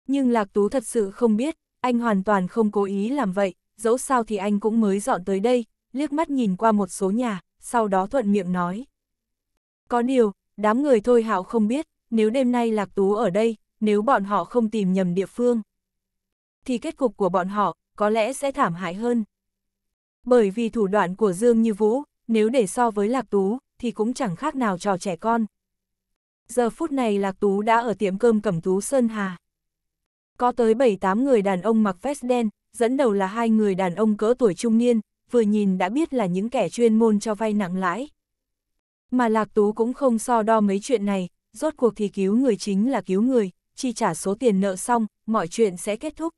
Nhưng Lạc Tú thật sự không biết, anh hoàn toàn không cố ý làm vậy, dẫu sao thì anh cũng mới dọn tới đây, liếc mắt nhìn qua một số nhà, sau đó thuận miệng nói. Có điều, đám người thôi hạo không biết, nếu đêm nay Lạc Tú ở đây, nếu bọn họ không tìm nhầm địa phương, thì kết cục của bọn họ có lẽ sẽ thảm hại hơn. Bởi vì thủ đoạn của Dương Như Vũ, nếu để so với Lạc Tú, thì cũng chẳng khác nào trò trẻ con, giờ phút này Lạc Tú đã ở tiệm cơm Cẩm Tú Sơn Hà. Có tới 7-8 người đàn ông mặc vest đen, dẫn đầu là hai người đàn ông cỡ tuổi trung niên, vừa nhìn đã biết là những kẻ chuyên môn cho vay nặng lãi. Mà Lạc Tú cũng không so đo mấy chuyện này, rốt cuộc thì cứu người chính là cứu người, chi trả số tiền nợ xong, mọi chuyện sẽ kết thúc.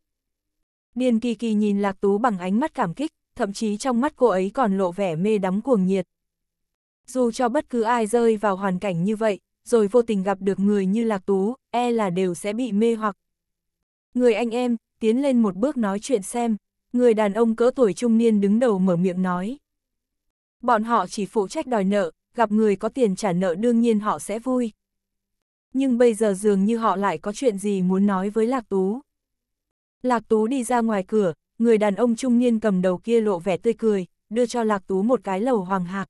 Điền Kỳ Kỳ nhìn Lạc Tú bằng ánh mắt cảm kích, thậm chí trong mắt cô ấy còn lộ vẻ mê đắm cuồng nhiệt. Dù cho bất cứ ai rơi vào hoàn cảnh như vậy, rồi vô tình gặp được người như Lạc Tú, e là đều sẽ bị mê hoặc. Người anh em, tiến lên một bước nói chuyện xem, người đàn ông cỡ tuổi trung niên đứng đầu mở miệng nói. Bọn họ chỉ phụ trách đòi nợ, gặp người có tiền trả nợ đương nhiên họ sẽ vui. Nhưng bây giờ dường như họ lại có chuyện gì muốn nói với Lạc Tú. Lạc Tú đi ra ngoài cửa, người đàn ông trung niên cầm đầu kia lộ vẻ tươi cười, đưa cho Lạc Tú một cái lầu hoàng hạc.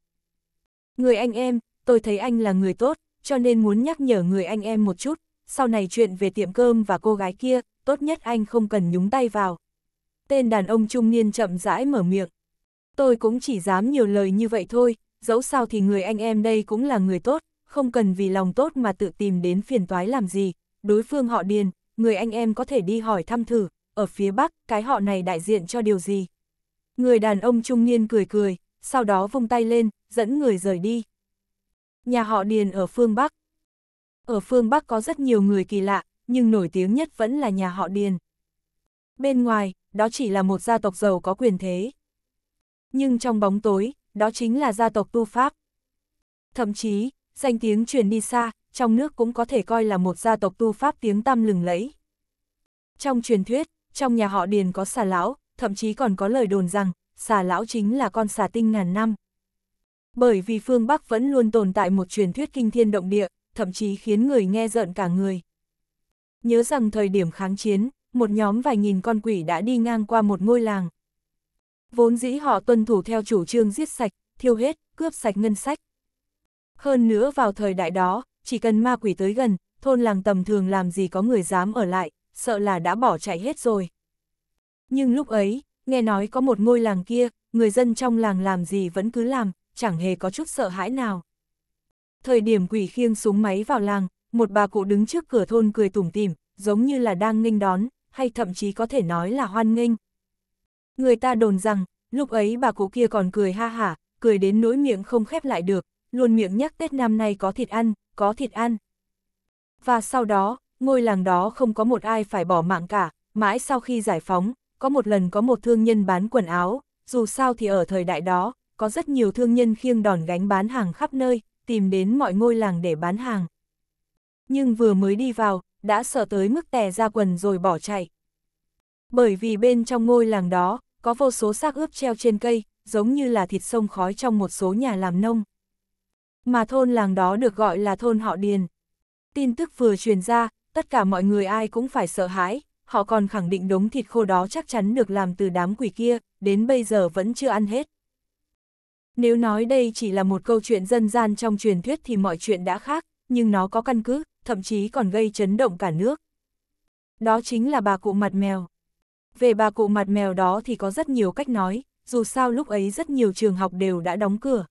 Người anh em, tôi thấy anh là người tốt, cho nên muốn nhắc nhở người anh em một chút, sau này chuyện về tiệm cơm và cô gái kia, tốt nhất anh không cần nhúng tay vào. Tên đàn ông trung niên chậm rãi mở miệng. Tôi cũng chỉ dám nhiều lời như vậy thôi, dẫu sao thì người anh em đây cũng là người tốt, không cần vì lòng tốt mà tự tìm đến phiền toái làm gì. Đối phương họ điền, người anh em có thể đi hỏi thăm thử, ở phía Bắc, cái họ này đại diện cho điều gì. Người đàn ông trung niên cười cười, sau đó vung tay lên, dẫn người rời đi. Nhà họ Điền ở phương Bắc. Ở phương Bắc có rất nhiều người kỳ lạ, nhưng nổi tiếng nhất vẫn là nhà họ Điền. Bên ngoài, đó chỉ là một gia tộc giàu có quyền thế. Nhưng trong bóng tối, đó chính là gia tộc tu Pháp. Thậm chí, danh tiếng truyền đi xa, trong nước cũng có thể coi là một gia tộc tu Pháp tiếng tăm lừng lẫy. Trong truyền thuyết, trong nhà họ Điền có xà lão, thậm chí còn có lời đồn rằng, xà lão chính là con xà tinh ngàn năm. Bởi vì phương Bắc vẫn luôn tồn tại một truyền thuyết kinh thiên động địa, thậm chí khiến người nghe giận cả người. Nhớ rằng thời điểm kháng chiến, một nhóm vài nghìn con quỷ đã đi ngang qua một ngôi làng. Vốn dĩ họ tuân thủ theo chủ trương giết sạch, thiêu hết, cướp sạch ngân sách. Hơn nữa vào thời đại đó, chỉ cần ma quỷ tới gần, thôn làng tầm thường làm gì có người dám ở lại, sợ là đã bỏ chạy hết rồi. Nhưng lúc ấy, nghe nói có một ngôi làng kia, người dân trong làng làm gì vẫn cứ làm, chẳng hề có chút sợ hãi nào. Thời điểm quỷ khiêng súng máy vào làng, một bà cụ đứng trước cửa thôn cười tủm tỉm, giống như là đang nghênh đón, hay thậm chí có thể nói là hoan nghênh. Người ta đồn rằng, lúc ấy bà cụ kia còn cười ha hả, cười đến nỗi miệng không khép lại được, luôn miệng nhắc Tết năm nay có thịt ăn, có thịt ăn. Và sau đó, ngôi làng đó không có một ai phải bỏ mạng cả, mãi sau khi giải phóng, có một lần có một thương nhân bán quần áo, dù sao thì ở thời đại đó, có rất nhiều thương nhân khiêng đòn gánh bán hàng khắp nơi, tìm đến mọi ngôi làng để bán hàng. Nhưng vừa mới đi vào, đã sợ tới mức tè ra quần rồi bỏ chạy. Bởi vì bên trong ngôi làng đó, có vô số xác ướp treo trên cây, giống như là thịt sông khói trong một số nhà làm nông. Mà thôn làng đó được gọi là thôn họ Điền. Tin tức vừa truyền ra, tất cả mọi người ai cũng phải sợ hãi, họ còn khẳng định đống thịt khô đó chắc chắn được làm từ đám quỷ kia, đến bây giờ vẫn chưa ăn hết. Nếu nói đây chỉ là một câu chuyện dân gian trong truyền thuyết thì mọi chuyện đã khác, nhưng nó có căn cứ, thậm chí còn gây chấn động cả nước. Đó chính là bà cụ mặt mèo. Về bà cụ mặt mèo đó thì có rất nhiều cách nói, dù sao lúc ấy rất nhiều trường học đều đã đóng cửa.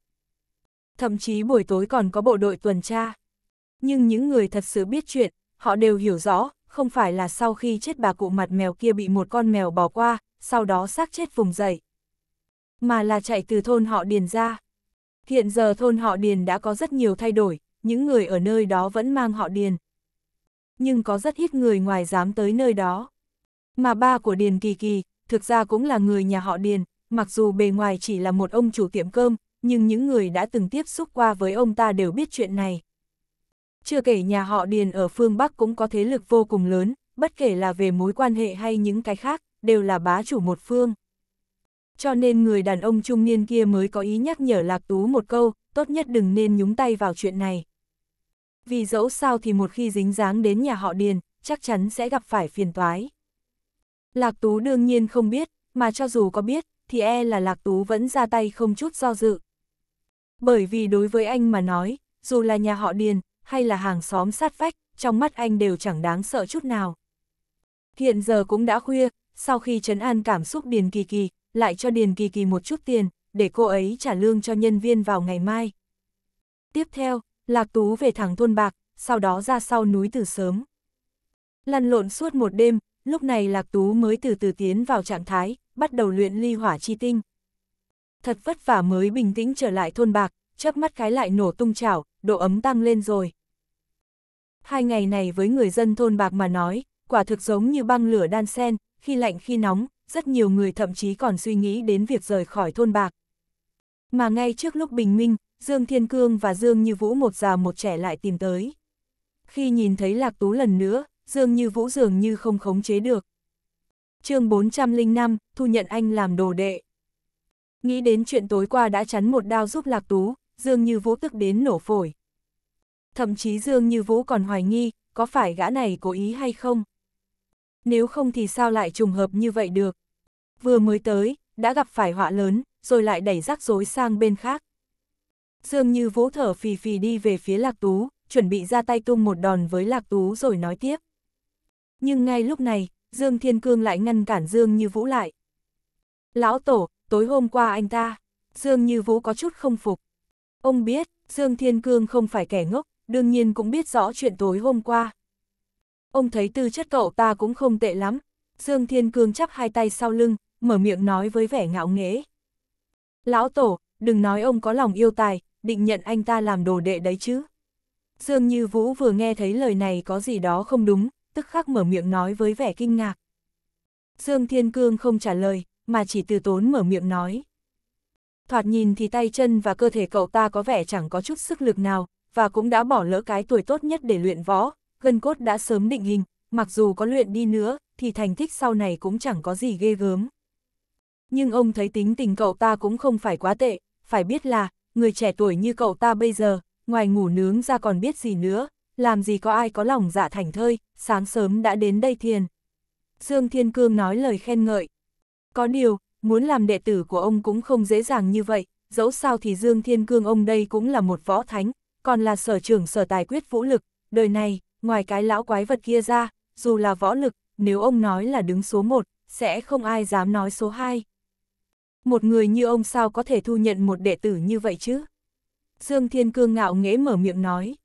Thậm chí buổi tối còn có bộ đội tuần tra. Nhưng những người thật sự biết chuyện, họ đều hiểu rõ, không phải là sau khi chết bà cụ mặt mèo kia bị một con mèo bỏ qua, sau đó xác chết vùng dậy mà là chạy từ thôn họ Điền ra. Hiện giờ thôn họ Điền đã có rất nhiều thay đổi, những người ở nơi đó vẫn mang họ Điền. Nhưng có rất ít người ngoài dám tới nơi đó. Mà ba của Điền Kỳ Kỳ, thực ra cũng là người nhà họ Điền, mặc dù bề ngoài chỉ là một ông chủ tiệm cơm, nhưng những người đã từng tiếp xúc qua với ông ta đều biết chuyện này. Chưa kể nhà họ Điền ở phương Bắc cũng có thế lực vô cùng lớn, bất kể là về mối quan hệ hay những cái khác, đều là bá chủ một phương cho nên người đàn ông trung niên kia mới có ý nhắc nhở Lạc Tú một câu, tốt nhất đừng nên nhúng tay vào chuyện này. Vì dẫu sao thì một khi dính dáng đến nhà họ Điền, chắc chắn sẽ gặp phải phiền toái. Lạc Tú đương nhiên không biết, mà cho dù có biết, thì e là Lạc Tú vẫn ra tay không chút do dự. Bởi vì đối với anh mà nói, dù là nhà họ Điền, hay là hàng xóm sát vách, trong mắt anh đều chẳng đáng sợ chút nào. Hiện giờ cũng đã khuya, sau khi trấn an cảm xúc Điền Kỳ Kỳ, lại cho Điền Kỳ Kỳ một chút tiền, để cô ấy trả lương cho nhân viên vào ngày mai. Tiếp theo, Lạc Tú về thẳng thôn bạc, sau đó ra sau núi từ sớm. Lăn lộn suốt một đêm, lúc này Lạc Tú mới từ từ tiến vào trạng thái, bắt đầu luyện ly hỏa chi tinh. Thật vất vả mới bình tĩnh trở lại thôn bạc, chớp mắt cái lại nổ tung chảo, độ ấm tăng lên rồi. Hai ngày này với người dân thôn bạc mà nói, quả thực giống như băng lửa đan sen, khi lạnh khi nóng, rất nhiều người thậm chí còn suy nghĩ đến việc rời khỏi thôn bạc. Mà ngay trước lúc bình minh, Dương Thiên Cương và Dương Như Vũ một già một trẻ lại tìm tới. Khi nhìn thấy Lạc Tú lần nữa, Dương Như Vũ dường như không khống chế được. chương 405, thu nhận anh làm đồ đệ. Nghĩ đến chuyện tối qua đã chắn một đao giúp Lạc Tú, Dương Như Vũ tức đến nổ phổi. Thậm chí Dương Như Vũ còn hoài nghi, có phải gã này cố ý hay không? nếu không thì sao lại trùng hợp như vậy được. Vừa mới tới, đã gặp phải họa lớn, rồi lại đẩy rắc rối sang bên khác. Dương như Vũ thở phì phì đi về phía Lạc Tú, chuẩn bị ra tay tung một đòn với Lạc Tú rồi nói tiếp. Nhưng ngay lúc này, Dương Thiên Cương lại ngăn cản Dương như vũ lại. Lão Tổ, tối hôm qua anh ta, Dương như vũ có chút không phục. Ông biết, Dương Thiên Cương không phải kẻ ngốc, đương nhiên cũng biết rõ chuyện tối hôm qua. Ông thấy tư chất cậu ta cũng không tệ lắm. Dương Thiên Cương chắp hai tay sau lưng, mở miệng nói với vẻ ngạo nghễ. Lão Tổ, đừng nói ông có lòng yêu tài, định nhận anh ta làm đồ đệ đấy chứ. Dương Như Vũ vừa nghe thấy lời này có gì đó không đúng, tức khắc mở miệng nói với vẻ kinh ngạc. Dương Thiên Cương không trả lời, mà chỉ từ tốn mở miệng nói. Thoạt nhìn thì tay chân và cơ thể cậu ta có vẻ chẳng có chút sức lực nào, và cũng đã bỏ lỡ cái tuổi tốt nhất để luyện võ, gân cốt đã sớm định hình, mặc dù có luyện đi nữa, thì thành tích sau này cũng chẳng có gì ghê gớm. Nhưng ông thấy tính tình cậu ta cũng không phải quá tệ, phải biết là, người trẻ tuổi như cậu ta bây giờ, ngoài ngủ nướng ra còn biết gì nữa, làm gì có ai có lòng dạ thành thơi, sáng sớm đã đến đây thiền. Dương Thiên Cương nói lời khen ngợi. Có điều, muốn làm đệ tử của ông cũng không dễ dàng như vậy, dẫu sao thì Dương Thiên Cương ông đây cũng là một võ thánh, còn là sở trưởng sở tài quyết vũ lực, đời này, ngoài cái lão quái vật kia ra, dù là võ lực, nếu ông nói là đứng số 1, sẽ không ai dám nói số 2. Một người như ông sao có thể thu nhận một đệ tử như vậy chứ? Dương Thiên Cương ngạo nghễ mở miệng nói.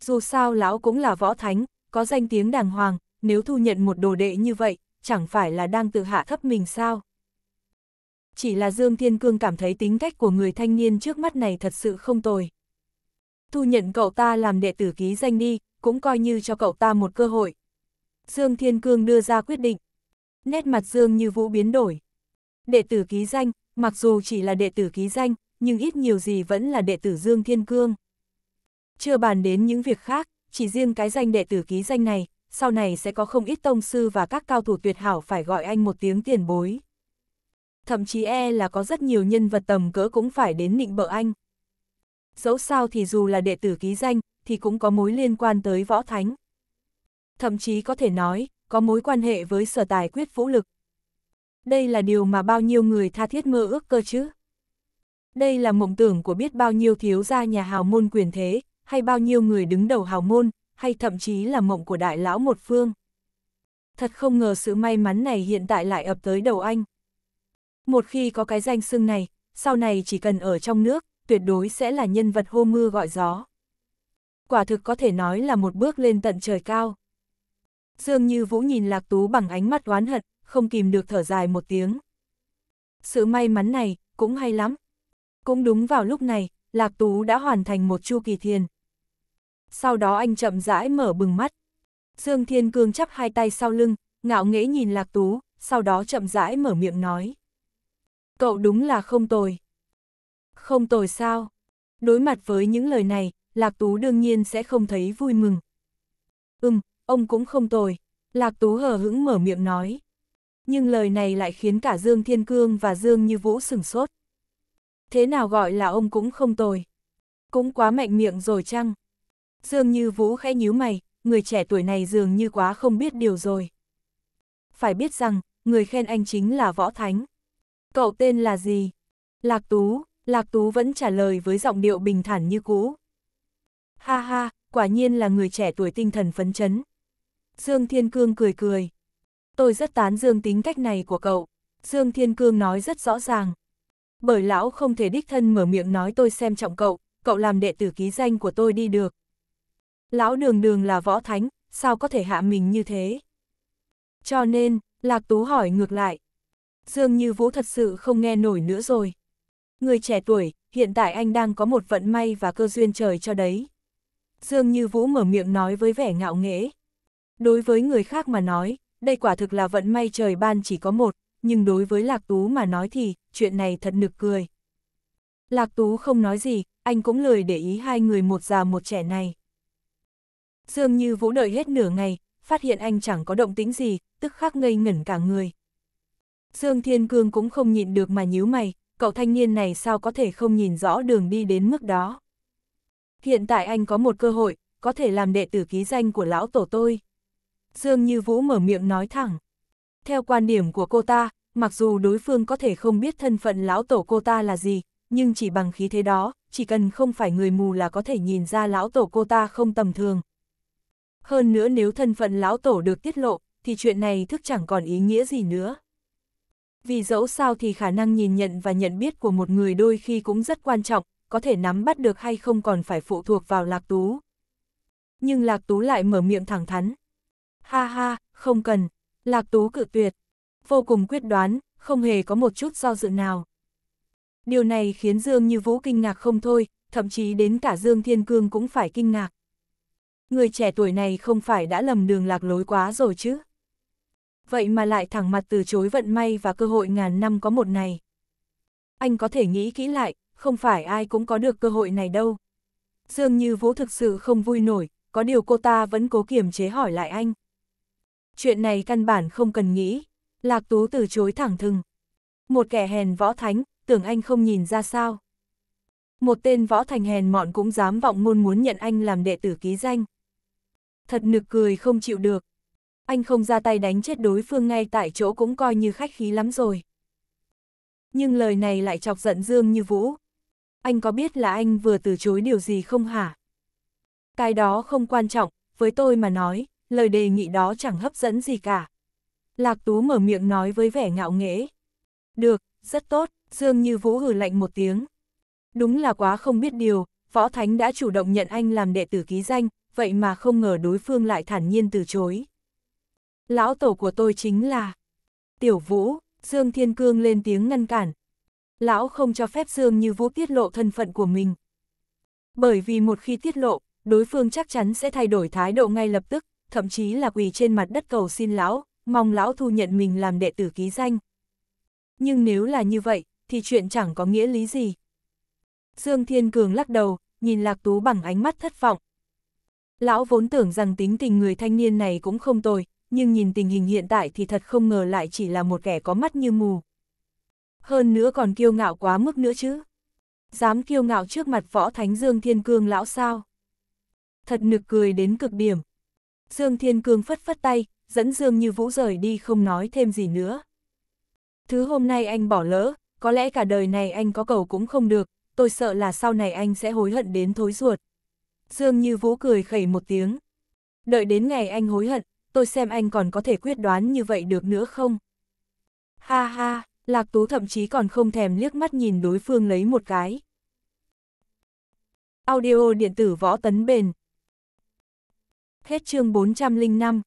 Dù sao lão cũng là võ thánh, có danh tiếng đàng hoàng, nếu thu nhận một đồ đệ như vậy, chẳng phải là đang tự hạ thấp mình sao? Chỉ là Dương Thiên Cương cảm thấy tính cách của người thanh niên trước mắt này thật sự không tồi. Thu nhận cậu ta làm đệ tử ký danh đi, cũng coi như cho cậu ta một cơ hội. Dương Thiên Cương đưa ra quyết định. Nét mặt Dương như vũ biến đổi. Đệ tử ký danh, mặc dù chỉ là đệ tử ký danh, nhưng ít nhiều gì vẫn là đệ tử Dương Thiên Cương. Chưa bàn đến những việc khác, chỉ riêng cái danh đệ tử ký danh này, sau này sẽ có không ít tông sư và các cao thủ tuyệt hảo phải gọi anh một tiếng tiền bối. Thậm chí e là có rất nhiều nhân vật tầm cỡ cũng phải đến nịnh bợ anh. Dẫu sao thì dù là đệ tử ký danh, thì cũng có mối liên quan tới võ thánh. Thậm chí có thể nói, có mối quan hệ với sở tài quyết vũ lực. Đây là điều mà bao nhiêu người tha thiết mơ ước cơ chứ. Đây là mộng tưởng của biết bao nhiêu thiếu gia nhà hào môn quyền thế, hay bao nhiêu người đứng đầu hào môn, hay thậm chí là mộng của đại lão một phương. Thật không ngờ sự may mắn này hiện tại lại ập tới đầu anh. Một khi có cái danh xưng này, sau này chỉ cần ở trong nước, tuyệt đối sẽ là nhân vật hô mưa gọi gió quả thực có thể nói là một bước lên tận trời cao. Dường Như Vũ nhìn Lạc Tú bằng ánh mắt oán hận, không kìm được thở dài một tiếng. Sự may mắn này, cũng hay lắm. Cũng đúng vào lúc này, Lạc Tú đã hoàn thành một chu kỳ thiền. Sau đó anh chậm rãi mở bừng mắt. Dương Thiên Cương chắp hai tay sau lưng, ngạo nghễ nhìn Lạc Tú, sau đó chậm rãi mở miệng nói. Cậu đúng là không tồi. Không tồi sao? Đối mặt với những lời này, Lạc Tú đương nhiên sẽ không thấy vui mừng. Ừm, ông cũng không tồi. Lạc Tú hờ hững mở miệng nói. Nhưng lời này lại khiến cả Dương Thiên Cương và Dương Như Vũ sửng sốt. Thế nào gọi là ông cũng không tồi. Cũng quá mạnh miệng rồi chăng? Dương Như Vũ khẽ nhíu mày, người trẻ tuổi này dường như quá không biết điều rồi. Phải biết rằng, người khen anh chính là Võ Thánh. Cậu tên là gì? Lạc Tú, Lạc Tú vẫn trả lời với giọng điệu bình thản như cũ. Ha ha, quả nhiên là người trẻ tuổi tinh thần phấn chấn. Dương Thiên Cương cười cười. Tôi rất tán dương tính cách này của cậu. Dương Thiên Cương nói rất rõ ràng. Bởi lão không thể đích thân mở miệng nói tôi xem trọng cậu, cậu làm đệ tử ký danh của tôi đi được. Lão đường đường là võ thánh, sao có thể hạ mình như thế? Cho nên, Lạc Tú hỏi ngược lại. Dương Như Vũ thật sự không nghe nổi nữa rồi. Người trẻ tuổi, hiện tại anh đang có một vận may và cơ duyên trời cho đấy. Dương Như Vũ mở miệng nói với vẻ ngạo nghễ. Đối với người khác mà nói, đây quả thực là vận may trời ban chỉ có một, nhưng đối với Lạc Tú mà nói thì, chuyện này thật nực cười. Lạc Tú không nói gì, anh cũng lười để ý hai người một già một trẻ này. Dương Như Vũ đợi hết nửa ngày, phát hiện anh chẳng có động tĩnh gì, tức khắc ngây ngẩn cả người. Dương Thiên Cương cũng không nhịn được mà nhíu mày, cậu thanh niên này sao có thể không nhìn rõ đường đi đến mức đó. Hiện tại anh có một cơ hội, có thể làm đệ tử ký danh của lão tổ tôi. Dương Như Vũ mở miệng nói thẳng. Theo quan điểm của cô ta, mặc dù đối phương có thể không biết thân phận lão tổ cô ta là gì, nhưng chỉ bằng khí thế đó, chỉ cần không phải người mù là có thể nhìn ra lão tổ cô ta không tầm thường. Hơn nữa nếu thân phận lão tổ được tiết lộ, thì chuyện này thức chẳng còn ý nghĩa gì nữa. Vì dẫu sao thì khả năng nhìn nhận và nhận biết của một người đôi khi cũng rất quan trọng, có thể nắm bắt được hay không còn phải phụ thuộc vào Lạc Tú. Nhưng Lạc Tú lại mở miệng thẳng thắn. Ha ha, không cần. Lạc Tú cự tuyệt. Vô cùng quyết đoán, không hề có một chút do dự nào. Điều này khiến Dương Như Vũ kinh ngạc không thôi, thậm chí đến cả Dương Thiên Cương cũng phải kinh ngạc. Người trẻ tuổi này không phải đã lầm đường lạc lối quá rồi chứ? Vậy mà lại thẳng mặt từ chối vận may và cơ hội ngàn năm có một này. Anh có thể nghĩ kỹ lại, không phải ai cũng có được cơ hội này đâu. Dương Như Vũ thực sự không vui nổi, có điều cô ta vẫn cố kiềm chế hỏi lại anh. Chuyện này căn bản không cần nghĩ, Lạc Tú từ chối thẳng thừng. Một kẻ hèn võ thánh, tưởng anh không nhìn ra sao. Một tên võ thành hèn mọn cũng dám vọng ngôn muốn nhận anh làm đệ tử ký danh. Thật nực cười không chịu được. Anh không ra tay đánh chết đối phương ngay tại chỗ cũng coi như khách khí lắm rồi. Nhưng lời này lại chọc giận Dương Như Vũ, anh có biết là anh vừa từ chối điều gì không hả? Cái đó không quan trọng, với tôi mà nói, lời đề nghị đó chẳng hấp dẫn gì cả. Lạc Tú mở miệng nói với vẻ ngạo nghễ. Được, rất tốt, Dương Như Vũ hử lạnh một tiếng. Đúng là quá không biết điều, Võ Thánh đã chủ động nhận anh làm đệ tử ký danh, vậy mà không ngờ đối phương lại thản nhiên từ chối. Lão tổ của tôi chính là... Tiểu Vũ, Dương Thiên Cương lên tiếng ngăn cản, lão không cho phép Dương Như Vũ tiết lộ thân phận của mình. Bởi vì một khi tiết lộ, đối phương chắc chắn sẽ thay đổi thái độ ngay lập tức, thậm chí là quỳ trên mặt đất cầu xin lão, mong lão thu nhận mình làm đệ tử ký danh. Nhưng nếu là như vậy, thì chuyện chẳng có nghĩa lý gì. Dương Thiên Cường lắc đầu, nhìn Lạc Tú bằng ánh mắt thất vọng. Lão vốn tưởng rằng tính tình người thanh niên này cũng không tồi, nhưng nhìn tình hình hiện tại thì thật không ngờ lại chỉ là một kẻ có mắt như mù hơn nữa còn kiêu ngạo quá mức nữa chứ. Dám kiêu ngạo trước mặt võ thánh Dương Thiên Cương lão sao. Thật nực cười đến cực điểm. Dương Thiên Cương phất phất tay, dẫn Dương Như Vũ rời đi không nói thêm gì nữa. Thứ hôm nay anh bỏ lỡ, có lẽ cả đời này anh có cầu cũng không được, tôi sợ là sau này anh sẽ hối hận đến thối ruột. Dương Như Vũ cười khẩy một tiếng. Đợi đến ngày anh hối hận, tôi xem anh còn có thể quyết đoán như vậy được nữa không? Ha ha! Lạc Tú thậm chí còn không thèm liếc mắt nhìn đối phương lấy một cái. Audio điện tử võ tấn bền. Hết chương 405